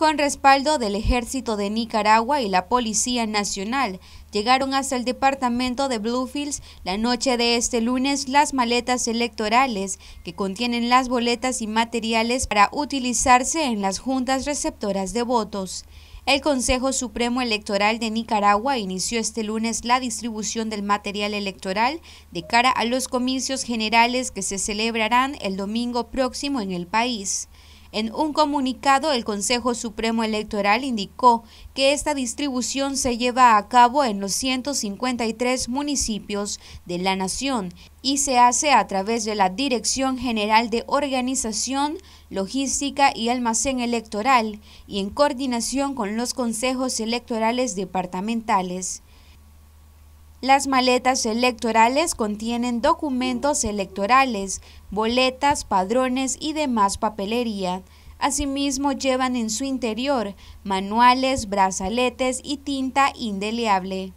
con respaldo del Ejército de Nicaragua y la Policía Nacional. Llegaron hasta el departamento de Bluefields la noche de este lunes las maletas electorales que contienen las boletas y materiales para utilizarse en las juntas receptoras de votos. El Consejo Supremo Electoral de Nicaragua inició este lunes la distribución del material electoral de cara a los comicios generales que se celebrarán el domingo próximo en el país. En un comunicado, el Consejo Supremo Electoral indicó que esta distribución se lleva a cabo en los 153 municipios de la nación y se hace a través de la Dirección General de Organización, Logística y Almacén Electoral y en coordinación con los consejos electorales departamentales. Las maletas electorales contienen documentos electorales, boletas, padrones y demás papelería. Asimismo llevan en su interior manuales, brazaletes y tinta indeleable.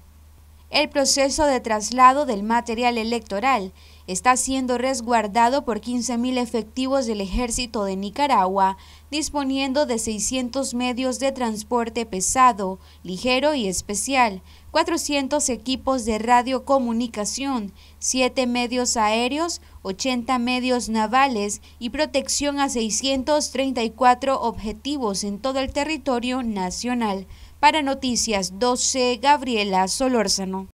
El proceso de traslado del material electoral está siendo resguardado por 15.000 efectivos del ejército de Nicaragua, disponiendo de 600 medios de transporte pesado, ligero y especial, 400 equipos de radiocomunicación, 7 medios aéreos, 80 medios navales y protección a 634 objetivos en todo el territorio nacional. Para Noticias 12, Gabriela Solórzano.